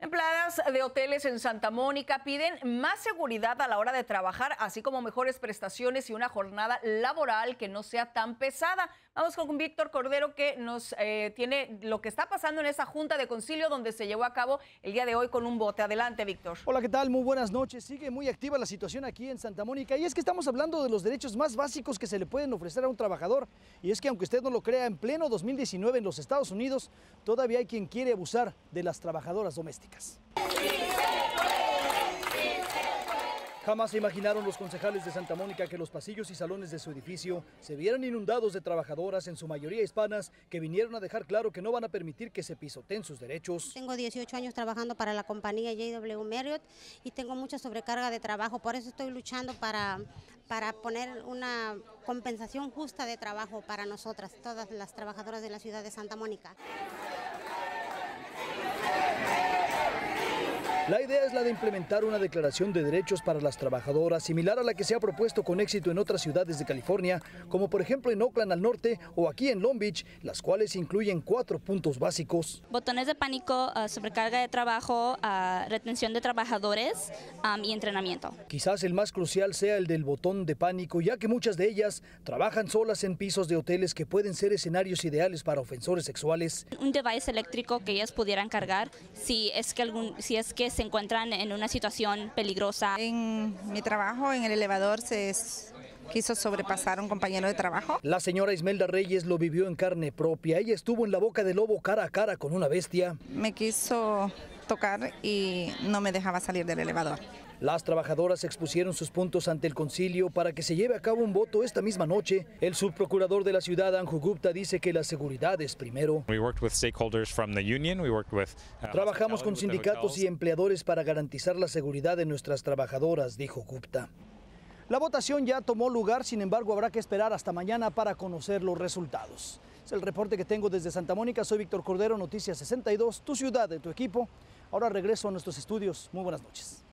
Empleadas de hoteles en Santa Mónica piden más seguridad a la hora de trabajar, así como mejores prestaciones y una jornada laboral que no sea tan pesada. Vamos con Víctor Cordero que nos eh, tiene lo que está pasando en esa junta de concilio donde se llevó a cabo el día de hoy con un bote. Adelante, Víctor. Hola, ¿qué tal? Muy buenas noches. Sigue muy activa la situación aquí en Santa Mónica y es que estamos hablando de los derechos más básicos que se le pueden ofrecer a un trabajador. Y es que aunque usted no lo crea, en pleno 2019 en los Estados Unidos todavía hay quien quiere abusar de las trabajadoras domésticas. Jamás se imaginaron los concejales de Santa Mónica que los pasillos y salones de su edificio se vieran inundados de trabajadoras, en su mayoría hispanas, que vinieron a dejar claro que no van a permitir que se pisoteen sus derechos. Tengo 18 años trabajando para la compañía JW Marriott y tengo mucha sobrecarga de trabajo, por eso estoy luchando para, para poner una compensación justa de trabajo para nosotras, todas las trabajadoras de la ciudad de Santa Mónica. La idea es la de implementar una declaración de derechos para las trabajadoras similar a la que se ha propuesto con éxito en otras ciudades de California, como por ejemplo en Oakland al norte o aquí en Long Beach, las cuales incluyen cuatro puntos básicos. Botones de pánico, ah, sobrecarga de trabajo, ah, retención de trabajadores y entrenamiento. Quizás el más crucial sea el del botón de pánico, ya que muchas de ellas trabajan solas en pisos de hoteles que pueden ser escenarios ideales para ofensores sexuales. Un device eléctrico que ellas pudieran cargar si es que, algún, si es que se encuentran en una situación peligrosa. En mi trabajo en el elevador se, es, quiso sobrepasar a un compañero de trabajo. La señora Ismelda Reyes lo vivió en carne propia. Ella estuvo en la boca del lobo cara a cara con una bestia. Me quiso tocar y no me dejaba salir del elevador. Las trabajadoras expusieron sus puntos ante el concilio para que se lleve a cabo un voto esta misma noche. El subprocurador de la ciudad, Anju Gupta, dice que la seguridad es primero. Uh, Trabajamos con sindicatos y empleadores para garantizar la seguridad de nuestras trabajadoras, dijo Gupta. La votación ya tomó lugar, sin embargo habrá que esperar hasta mañana para conocer los resultados. Es el reporte que tengo desde Santa Mónica. Soy Víctor Cordero, Noticias 62, tu ciudad, de tu equipo. Ahora regreso a nuestros estudios. Muy buenas noches.